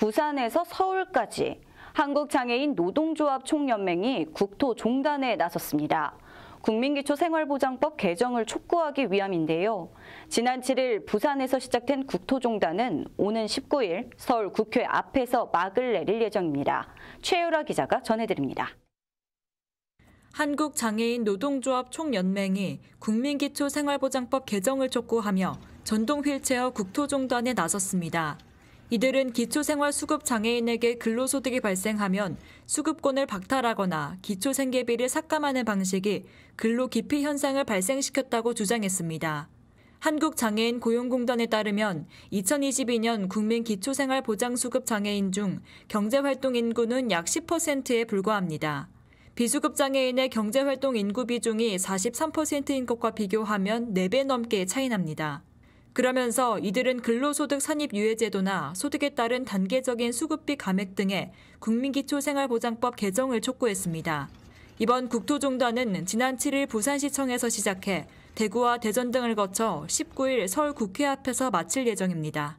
부산에서 서울까지 한국장애인 노동조합 총연맹이 국토 종단에 나섰습니다. 국민기초생활보장법 개정을 촉구하기 위함인데요. 지난 7일 부산에서 시작된 국토종단은 오는 19일 서울 국회 앞에서 막을 내릴 예정입니다. 최유라 기자가 전해드립니다. 한국장애인 노동조합 총연맹이 국민기초생활보장법 개정을 촉구하며 전동 휠체어 국토종단에 나섰습니다. 이들은 기초생활수급 장애인에게 근로소득이 발생하면 수급권을 박탈하거나 기초생계비를 삭감하는 방식이 근로기피 현상을 발생시켰다고 주장했습니다. 한국장애인 고용공단에 따르면 2022년 국민 기초생활보장수급 장애인 중 경제활동 인구는 약 10%에 불과합니다. 비수급 장애인의 경제활동 인구 비중이 43%인 것과 비교하면 4배 넘게 차이납니다. 그러면서 이들은 근로소득 산입 유예제도나 소득에 따른 단계적인 수급비 감액 등의 국민기초생활보장법 개정을 촉구했습니다. 이번 국토종단은 지난 7일 부산시청에서 시작해 대구와 대전 등을 거쳐 19일 서울 국회 앞에서 마칠 예정입니다.